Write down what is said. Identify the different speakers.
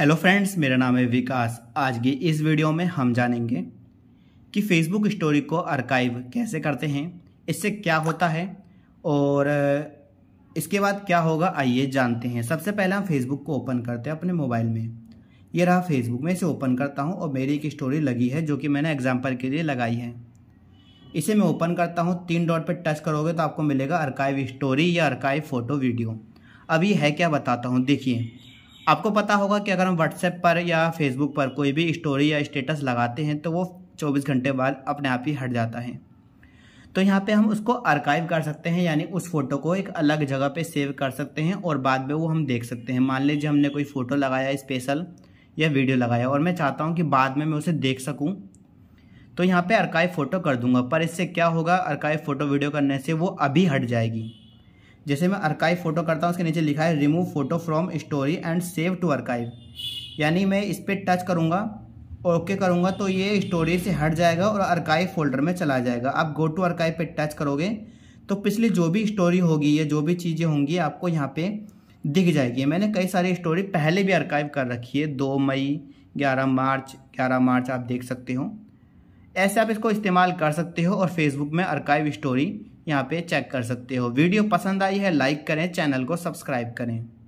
Speaker 1: hello friends मेरा नाम है विकास आज की इस वीडियो में हम जानेंगे कि फेसबुक स्टोरी को आर्काइव कैसे करते हैं इससे क्या होता है और इसके बाद क्या होगा आइए जानते हैं सबसे पहले हम फेसबुक को ओपन करते हैं अपने मोबाइल में ये रहा फेसबुक में इसे ओपन करता हूँ और मेरी एक स्टोरी लगी है जो कि मैंने एग्जाम्पल के लिए लगाई है इसे मैं ओपन करता हूँ तीन डॉट पर टच करोगे तो आपको मिलेगा अरकाइव स्टोरी या अरकाइव फ़ोटो वीडियो अब ये है क्या बताता हूँ देखिए आपको पता होगा कि अगर हम व्हाट्सएप पर या फेसबुक पर कोई भी स्टोरी या स्टेटस लगाते हैं तो वो 24 घंटे बाद अपने आप ही हट जाता है तो यहाँ पे हम उसको आर्काइव कर सकते हैं यानी उस फोटो को एक अलग जगह पे सेव कर सकते हैं और बाद में वो हम देख सकते हैं मान लीजिए हमने कोई फ़ोटो लगाया स्पेशल या वीडियो लगाया और मैं चाहता हूँ कि बाद में मैं उसे देख सकूँ तो यहाँ पे आर्काइव फ़ोटो कर दूंगा पर इससे क्या होगा आर्काइव फ़ोटो वीडियो करने से वो अभी हट जाएगी जैसे मैं अर्काइव फ़ोटो करता हूँ उसके नीचे लिखा है remove photo from story and save to archive यानी मैं इस पर टच करूँगा ओके करूँगा तो ये स्टोरी से हट जाएगा और अर्काइव फोल्डर में चला जाएगा आप गो टू अर्काइव पे टच करोगे तो पिछली जो भी स्टोरी होगी या जो भी चीज़ें होंगी आपको यहाँ पर दिख जाएगी मैंने कई सारी स्टोरी पहले भी अर्काइव कर रखी है दो मई ग्यारह मार्च ग्यारह मार्च आप देख सकते हो ऐसे आप इसको इस्तेमाल कर सकते हो और फेसबुक में अर्काइव स्टोरी यहाँ पे चेक कर सकते हो वीडियो पसंद आई है लाइक करें चैनल को सब्सक्राइब करें